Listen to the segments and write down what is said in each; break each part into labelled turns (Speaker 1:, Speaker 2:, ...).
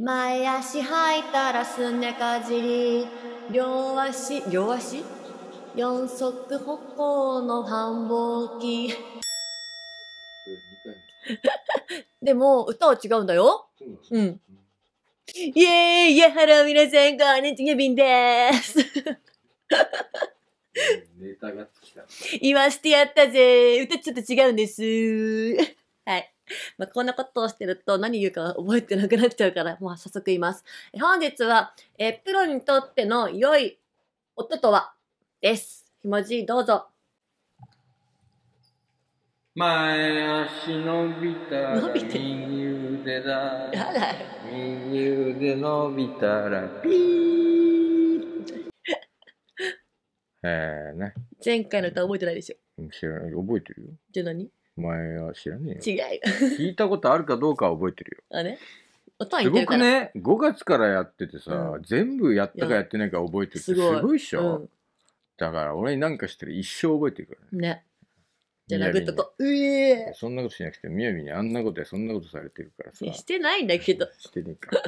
Speaker 1: 前足吐いたらすねかじり両足両足四足歩行の繁忙期 でも歌は違うんだようん、イエーイイエハロー皆さんこんにちはビンです
Speaker 2: ネタがきた
Speaker 1: 言わしてやったぜ歌ちょっと違うんですはい。まあ、こんなことをしてると何言うか覚えてなくなっちゃうから、も う早速言います。本日は、えプロにとっての良い音とはです。ひもじいどうぞ。
Speaker 2: 前足伸びた伸びて右腕だ。右腕伸びたらピー。え ーね。
Speaker 1: 前回の歌覚えてないでし
Speaker 2: ょ。知らない。覚えてるよ。じゃあ何お前は知らねえよ。違う聞いたことあるかどうかは覚えてるよ。
Speaker 1: あれおすてごくね
Speaker 2: 5月からやっててさ、う全部やったかやってないか覚えてるってすごいっしょ、うんだから俺に何かしてる一生覚えてるからねね。じゃあ、くったと、
Speaker 1: うえ
Speaker 2: そんなことしなくてみやびにあんなことやそんなことされてるからさし
Speaker 1: てないんだけど。
Speaker 2: してねえか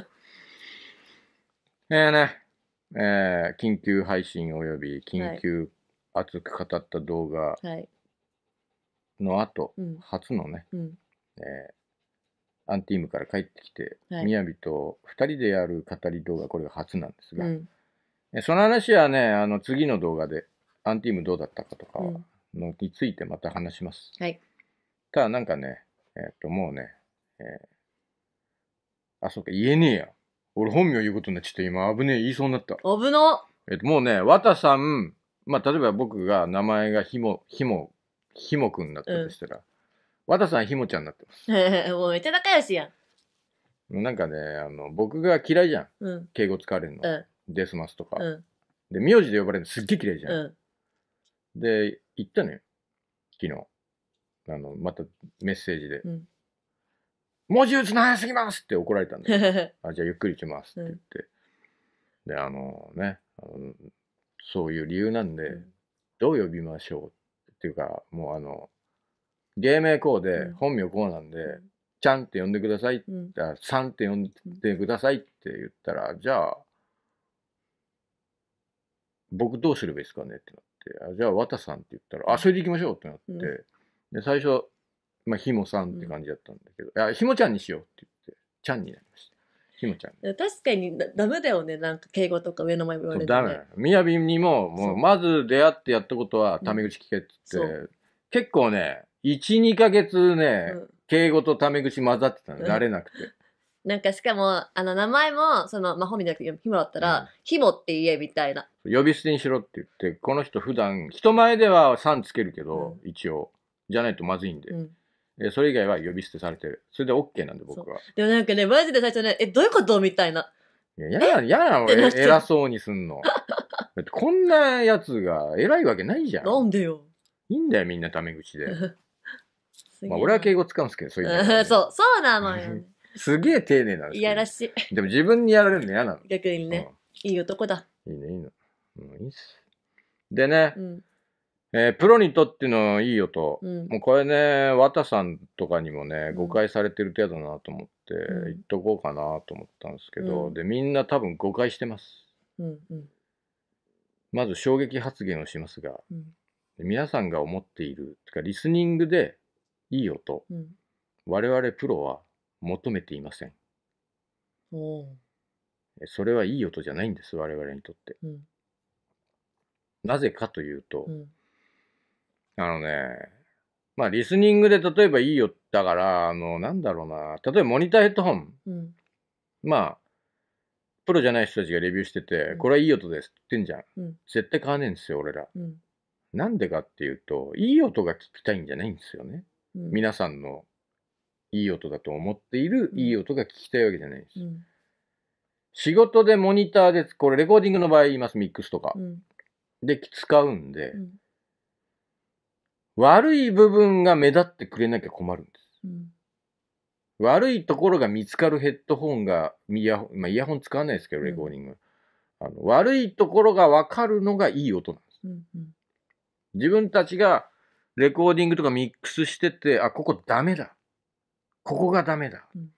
Speaker 2: えーねえー緊急配信および緊急熱く語った動画、はい。の後、うん初のね、うんえーアンティームから帰ってきて、はいみやびと2人でやる語り動画、これが初なんですうが、んえその話はね、あの次の動画で、アンティームどうだったかとかのについてまた話します。はいただなんかね、えっ、と、もうね、えーあ、そうか、言えねえや。俺本名言うことになっちゃって今危ねえ言いそうになった。のえっ、と、もうね、わたさん、まあ、例えば僕が名前がひも、ひもひもくんだったとしたら、和田さんひもちゃんになってま
Speaker 1: す。もうめっちゃ仲良しや
Speaker 2: ん。なんかね、あの、僕が嫌いじゃん。うん、敬語使われるの。うん、デスマスとか。うん、で、名字で呼ばれるのすっげえ嫌いじゃん。うん、で、行ったのよ。昨日。あの、またメッセージで。うん文字打つの早すぎますって怒られたんで、あじゃあゆっくり打ちますって言って。うん、で、あのねあの、そういう理由なんで、どう呼びましょうっっていうか、もうあの、芸名こうで、本名こうなんで、ちゃんって呼んでください、うん、さんって呼んでくださいって言ったら、じゃあ、僕どうすればいいですかねってなって、じゃあ、綿さんって言ったら、あ、それで行きましょうってなって、で最初、まあ、ひもさんって感じだったんだけど、いや、ひもちゃんにしようって言って、ちゃんになりました。ひもちゃん。
Speaker 1: 確かにダメだよね、なんか敬語とか上の前言われて、ね。
Speaker 2: みやびにも、もうまず出会ってやったことはタメ口聞けっつって、うん、結構ね、1、2か月ね、うん、敬語とタメ口混ざってたの、慣れなくて。
Speaker 1: なんかしかも、あの名前も、その、まあ、本名じゃなくて、ひもだったら、ひ、う、も、ん、って言えみたいな。
Speaker 2: 呼び捨てにしろって言って、この人普段、人前ではさんつけるけど、うん、一応。じゃないとまずいんで。うで、それ以外は呼び捨てされてる。それで OK なんで、僕は。
Speaker 1: でもなんかね、マジで最初ね、え、どういうことみたいな。
Speaker 2: いや、嫌な、嫌なの、偉そうにすんの。だってこんなやつが偉いわけないじゃん。なんでよ。いいんだよ、みんなタメ口で。まあ、俺は敬語使うんですけど、そういう、ね、
Speaker 1: そう、そうなのよ、
Speaker 2: すげえ丁寧なんですいやらしい。でも自分にやられるの嫌なの。
Speaker 1: 逆にね、うん、いい男だ。
Speaker 2: いいね、いいの。うん、いいっす。でね、うん、えー、プロにとってのいい音、うん、もうこれね綿さんとかにもね誤解されてる程度だなと思って、言っとこうかなと思ったんですけど、うん、でみんな多分誤解してます、うんうん、まず衝撃発言をしますが、皆さんが思っているてかリスニングでいい音、我々プロは求めていませんそれはいい音じゃないんです我々にとって、なぜかというと、あのね、まあ、リスニングで例えばいいよ、だから、あの、なんだろうな、例えばモニターヘッドホン。うん、まあ、プロじゃない人たちがレビューしてて、うん、これはいい音ですって言ってんじゃん。うん、絶対買わねえんですよ、俺ら。なんでかっていうと、いい音が聞きたいんじゃないんですよね。皆さんのいい音だと思っている、いい音が聞きたいわけじゃないんです。仕事でモニターで、これレコーディングの場合言います、ミックスとか。で、使うんで、悪い部分が目立ってくれなきゃ困るんです。うん、悪いところが見つかるヘッドホンが、イヤホン、まあ、イヤホン使わないですけど、レコーディング。うん、あの悪いところが分かるのがいい音なんです。うんうん、自分たちがレコーディングとかミックスしてて、あ、ここダメだ。ここがダメだ。うん、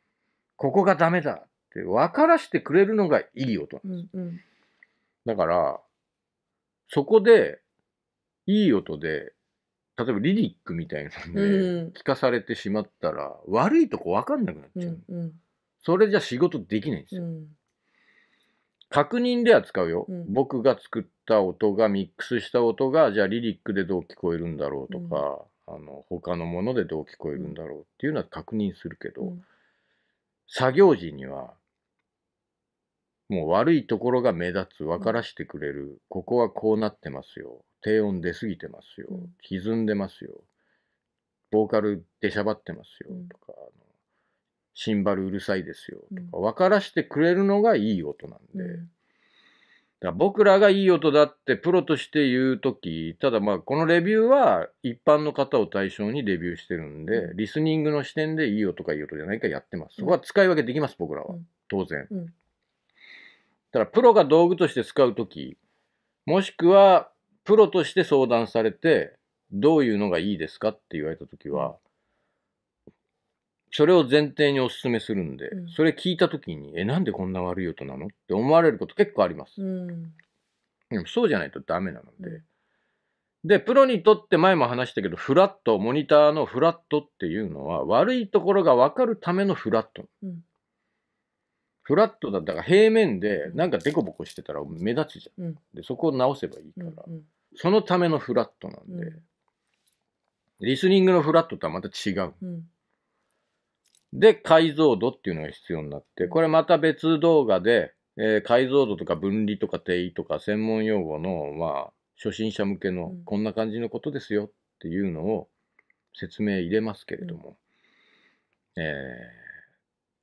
Speaker 2: ここがダメだって分からせてくれるのがいい音なんです。うんうん、だから、そこで、いい音で例えばリリックみたいなので聞かされてしまったら、悪いとこ分かんなくなっちゃう、うんうん、それじゃ仕事できないんですよ、うん、確認では使うよ、うん、僕が作った音がミックスした音がじゃあリリックでどう聞こえるんだろうとか、うん、あの他のものでどう聞こえるんだろうっていうのは確認するけど、作業時にはもう悪いところが目立つ分からしてくれる、ここはこうなってますよ低音出過ぎてますよ、うん、歪んでますよボーカル出しゃばってますよとか、あのシンバルうるさいですよとか、分からしてくれるのがいい音なんで、だから僕らがいい音だってプロとして言う時ただまあこのレビューは一般の方を対象にレビューしてるんで、リスニングの視点でいい音かいい音じゃないかやってますそこは使い分けできます僕らは、当然。ただプロが道具として使う時もしくはプロとして相談されて、どういうのがいいですかって言われた時は、それを前提にお勧めするんで、それ聞いた時に、え、なんでこんな悪い音なのって思われること結構あります。うんでもそうじゃないとダメなので。で、プロにとって前も話したけど、フラット、モニターのフラットっていうのは、悪いところが分かるためのフラット。うんフラットだったから平面で、なんかデコボコしてたら目立つじゃん。うんで、そこを直せばいいから。うんうんそのためのフラットなんで、リスニングのフラットとはまた違う。で、解像度っていうのが必要になって、これまた別動画で、えー、解像度とか分離とか定位とか専門用語の、まあ、初心者向けのこんな感じのことですよっていうのを説明入れますけれども、うん、え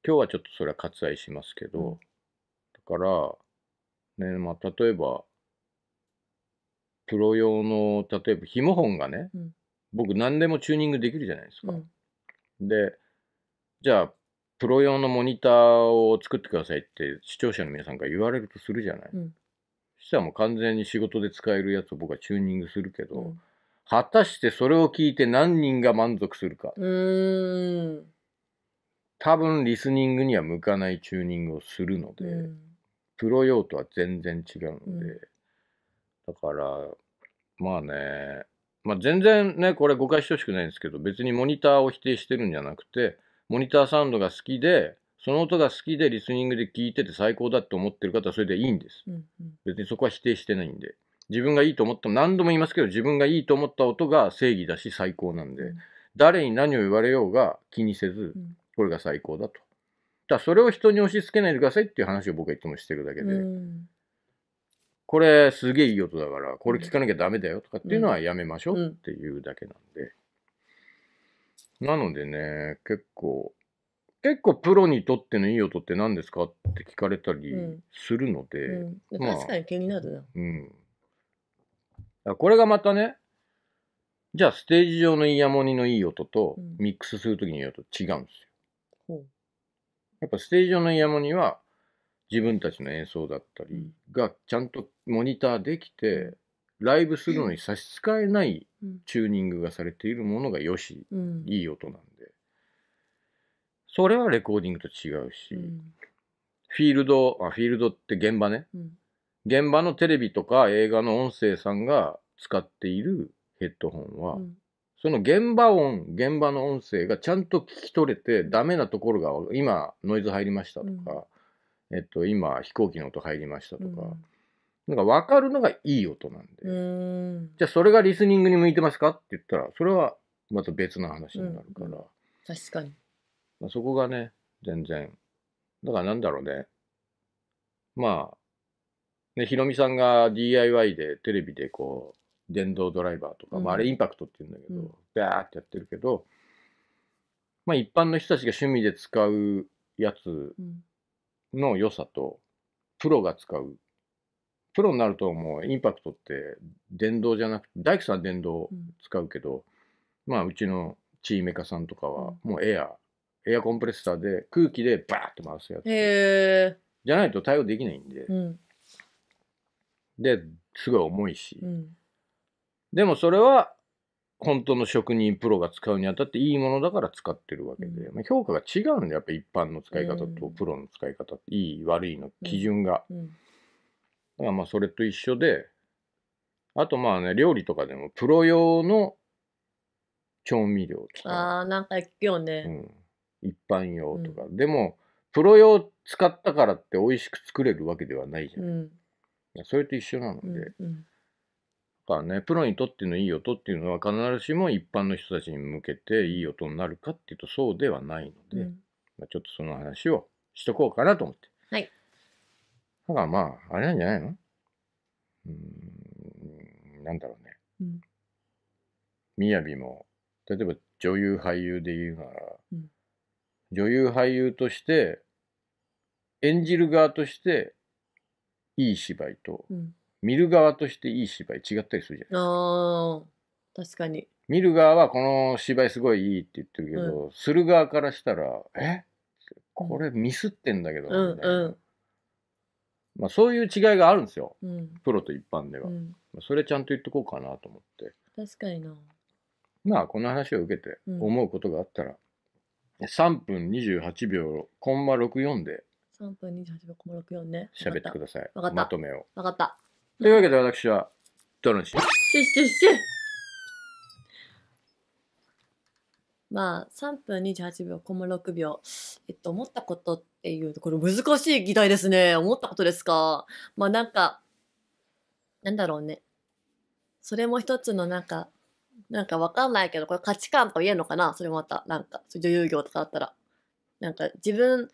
Speaker 2: ー、今日はちょっとそれは割愛しますけど、だから、ね、まあ、例えば、プロ用の、例えば紐本がね、うん、僕何でもチューニングできるじゃないです
Speaker 1: か。う
Speaker 2: ん、で、じゃあ、プロ用のモニターを作ってくださいって視聴者の皆さんから言われるとするじゃない。うん、そしたらもう完全に仕事で使えるやつを僕はチューニングするけど、うん、果たしてそれを聞いて何人が満足するか。多分リスニングには向かないチューニングをするので、プロ用とは全然違うので、だから、まあね、まあ、全然ね、これ誤解してほしくないんですけど、別にモニターを否定してるんじゃなくて、モニターサウンドが好きで、その音が好きでリスニングで聞いてて最高だって思ってる方はそれでいいんです。別にそこは否定してないんで。自分がいいと思った何度も言いますけど自分がいいと思った音が正義だし最高なんで、誰に何を言われようが気にせず、これが最高だと。だそれを人に押し付けないでくださいっていう話を僕はいつもしてるだけで、うん、これすげえいい音だから、これ聞かなきゃダメだよとかっていうのはやめましょうっていうだけなんで。なのでね、結構、結構プロにとってのいい音って何ですかって聞かれたりするので。うんうん確か
Speaker 1: に気になるな。
Speaker 2: うん。これがまたね、じゃあステージ上のイヤモニのいい音とミックスするときのいい音違うんですよ。やっぱステージ上のイヤモニは自分たちの演奏だったりがちゃんとモニターできてライブするのに差し支えないチューニングがされているものがよし、うん、いい音なんでそれはレコーディングと違うし、うん、フィールドあフィールドって現場ね、うん、現場のテレビとか映画の音声さんが使っているヘッドホンは、その現場音現場の音声がちゃんと聞き取れてダメなところが今ノイズ入りましたとか。えっと、今飛行機の音入りましたとか、うん、なんか分かるのがいい音なんで、
Speaker 1: うん、
Speaker 2: じゃあそれがリスニングに向いてますかって言ったらそれはまた別の話になるから、うん、確かに、まあ、そこがね全然だからなんだろうねまあね、ひろみさんが DIY でテレビでこう電動ドライバーとか、まあ、あれインパクトって言うんだけど、うん、バーってやってるけど、まあ、一般の人たちが趣味で使うやつの良さと、プロが使う。プロになるともうインパクトって電動じゃなくて、大工さんは電動使うけど、うん、まあうちのチーメカさんとかはもうエア、エアコンプレッサーで空気でバーって回すやつ。
Speaker 1: へ
Speaker 2: じゃないと対応できないんで。うん、で、すごい重いし。うん、でもそれは本当の職人プロが使うにあたっていいものだから使ってるわけで、まあ、評価が違うんでやっぱ一般の使い方とプロの使い方っていい悪いの基準が、だからまあそれと一緒であとまあね料理とかでもプロ用の調味料と
Speaker 1: かあなんか聞くよね、
Speaker 2: うん、一般用とか、うん、でもプロ用使ったからって美味しく作れるわけではないじゃない、うん、それと一緒なので、うんうんからね、プロにとってのいい音っていうのは必ずしも一般の人たちに向けていい音になるかっていうとそうではないので、うん、まあ、ちょっとその話をしとこうかなと思って。はい。だからまあ、あれなんじゃないのうん、なんだろうね。うん。みやびも、例えば女優俳優で言うなら、うん、女優俳優として、演じる側として、いい芝居と、うん見る側としていい芝居違ったりするじ
Speaker 1: ゃないあ確かに
Speaker 2: 見る側はこの芝居すごいいいって言ってるけど、する側からしたら「えこれミスってんだけど」うんみたいな、うんまあ、そういう違いがあるんですようんプロと一般では、うんそれちゃんと言っとこうかなと思って確かになまあこの話を受けて思うことがあったら、3分28秒コンマ64で
Speaker 1: 3分28秒マ6 4ね喋ってく
Speaker 2: ださいわかったまとめを。分かったというわけで私は、ドルンシュ。シ
Speaker 1: ュッシュッシュまあ、3分28秒、コマ6秒。えっと、思ったことっていうと、これ難しい議題ですね。思ったことですか。まあなんか、なんだろうね。それも一つのなんか、なんかわかんないけど、これ価値観と言えるのかなそれもまた、なんか、女優業とかだったら。なんか自分、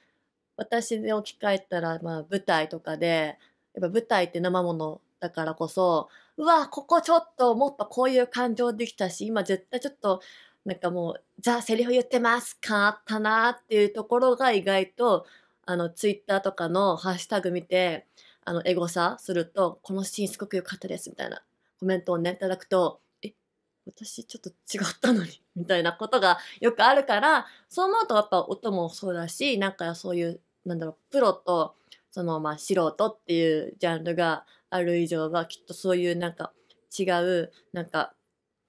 Speaker 1: 私で置き換えたら、まあ舞台とかで、やっぱ舞台って生ものったからこそ、うわ、ここちょっともっとこういう感情できたし、今絶対ちょっと、なんかもう、じゃあセリフ言ってますかあったなっていうところが意外と、あの、ツイッターとかのハッシュタグ見て、あの、エゴサすると、このシーンすごく良かったです、みたいなコメントをね、いただくと、え、私ちょっと違ったのに、みたいなことがよくあるから、そう思うとやっぱ音もそうだし、なんかそういう、なんだろう、プロと、そのまあ素人っていうジャンルがある以上はきっとそういうなんか違うなんか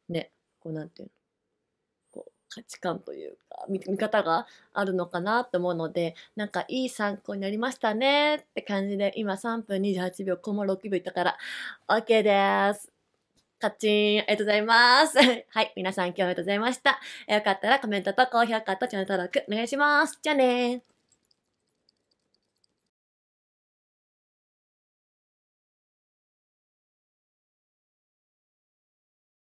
Speaker 1: ねこうなんていうの価値観というか見方があるのかなと思うのでなんかいい参考になりましたねって感じで今3分28秒コマ6秒いったから OK です。カッチンありがとうございます。はい、皆さん今日もありがとうございました。よかったらコメントと高評価とチャンネル登録お願いします。じゃあね